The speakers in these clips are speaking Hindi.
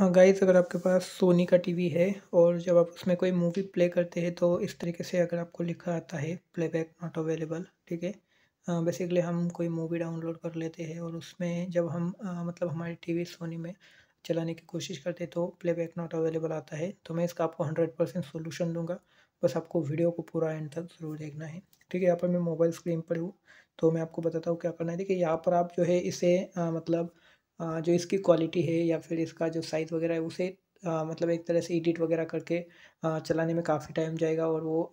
गाइस अगर आपके पास सोनी का टीवी है और जब आप उसमें कोई मूवी प्ले करते हैं तो इस तरीके से अगर आपको लिखा आता है प्लेबैक नॉट अवेलेबल ठीक है बेसिकली हम कोई मूवी डाउनलोड कर लेते हैं और उसमें जब हम आ, मतलब हमारी टीवी सोनी में चलाने की कोशिश करते हैं तो प्लेबैक नॉट अवेलेबल आता है तो मैं इसका आपको हंड्रेड परसेंट सोल्यूशन दूंगा बस आपको वीडियो को पूरा एंड तक ज़रूर देखना है ठीक है यहाँ पर मैं मोबाइल स्क्रीन पर हूँ तो मैं आपको बताता हूँ क्या करना है देखिए यहाँ पर आप जो है इसे मतलब जो इसकी क्वालिटी है या फिर इसका जो साइज़ वगैरह है उसे मतलब एक तरह से एडिट वगैरह करके चलाने में काफ़ी टाइम जाएगा और वो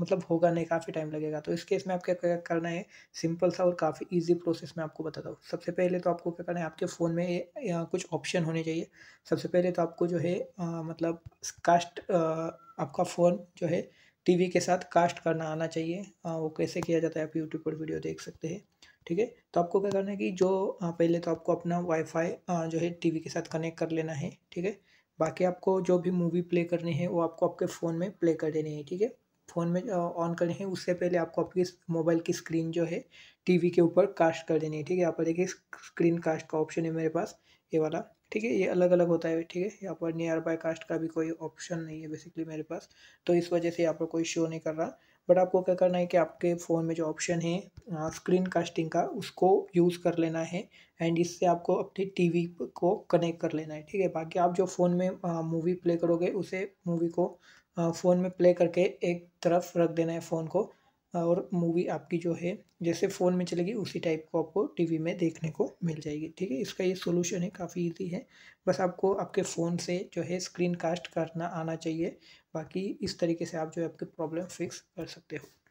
मतलब होगा नहीं काफ़ी टाइम लगेगा तो इस केस में आपको क्या करना है सिंपल सा और काफ़ी इजी प्रोसेस मैं आपको बताता हूँ सबसे पहले तो आपको क्या करना है आपके फ़ोन में कुछ ऑप्शन होने चाहिए सबसे पहले तो आपको जो है मतलब कास्ट आपका फ़ोन जो है टीवी के साथ कास्ट करना आना चाहिए आ, वो कैसे किया जाता है आप यूट्यूब पर वीडियो देख सकते हैं ठीक है तो आपको क्या करना है कि जो आ, पहले तो आपको अपना वाईफाई जो है टीवी के साथ कनेक्ट कर लेना है ठीक है बाकी आपको जो भी मूवी प्ले करनी है वो आपको आपके फ़ोन में प्ले कर देनी है ठीक है फ़ोन में ऑन करें हैं उससे पहले आपको आपकी मोबाइल की स्क्रीन जो है टीवी के ऊपर कास्ट कर देनी है ठीक है यहाँ पर देखिए स्क्रीन कास्ट का ऑप्शन है मेरे पास ये वाला ठीक है ये अलग अलग होता है ठीक है यहाँ पर नियर बाय कास्ट का भी कोई ऑप्शन नहीं है बेसिकली मेरे पास तो इस वजह से यहाँ पर कोई शो नहीं कर रहा बट आपको क्या करना है कि आपके फ़ोन में जो ऑप्शन है स्क्रीन कास्टिंग का उसको यूज़ कर लेना है एंड इससे आपको अपने टीवी को कनेक्ट कर लेना है ठीक है बाकी आप जो फ़ोन में मूवी प्ले करोगे उसे मूवी को फ़ोन में प्ले करके एक तरफ रख देना है फ़ोन को और मूवी आपकी जो है जैसे फ़ोन में चलेगी उसी टाइप को आपको टीवी में देखने को मिल जाएगी ठीक है इसका ये सोल्यूशन है काफ़ी इजी है बस आपको आपके फ़ोन से जो है स्क्रीन कास्ट करना आना चाहिए बाकी इस तरीके से आप जो है आपकी प्रॉब्लम फिक्स कर सकते हो